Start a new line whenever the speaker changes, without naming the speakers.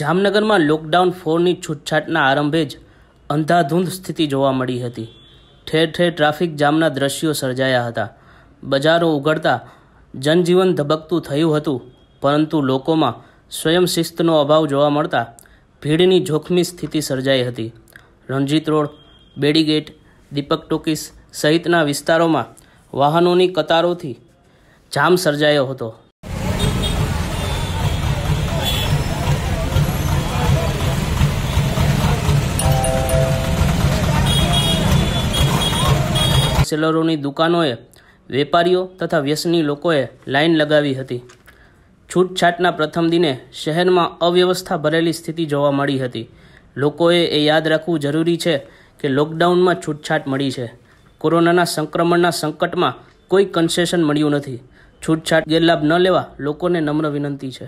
જામનગરમાં લોકડાઉન ફોરની છૂટછાટના આરંભે જ અંધાધૂંધ સ્થિતિ જોવા મળી હતી ઠેર ઠેર ટ્રાફિક જામના દ્રશ્યો સર્જાયા હતા બજારો ઉઘડતા જનજીવન ધબકતું થયું હતું પરંતુ લોકોમાં સ્વયંશિસ્તનો અભાવ જોવા મળતા ભીડની જોખમી સ્થિતિ સર્જાઈ હતી રણજીત રોડ બેડીગેટ દીપક ટોકીસ સહિતના વિસ્તારોમાં વાહનોની કતારોથી જામ સર્જાયો હતો સેલરોની દુકાનોએ વેપારીઓ તથા વ્યસની લોકોએ લાઇન લગાવી હતી છૂટછાટના પ્રથમ દિને શહેરમાં અવ્યવસ્થા ભરેલી સ્થિતિ જોવા મળી હતી લોકોએ એ યાદ રાખવું જરૂરી છે કે લોકડાઉનમાં છૂટછાટ મળી છે કોરોનાના સંક્રમણના સંકટમાં કોઈ કન્સેશન મળ્યું નથી છૂટછાટ ગેરલાભ ન લેવા લોકોને નમ્ર વિનંતી છે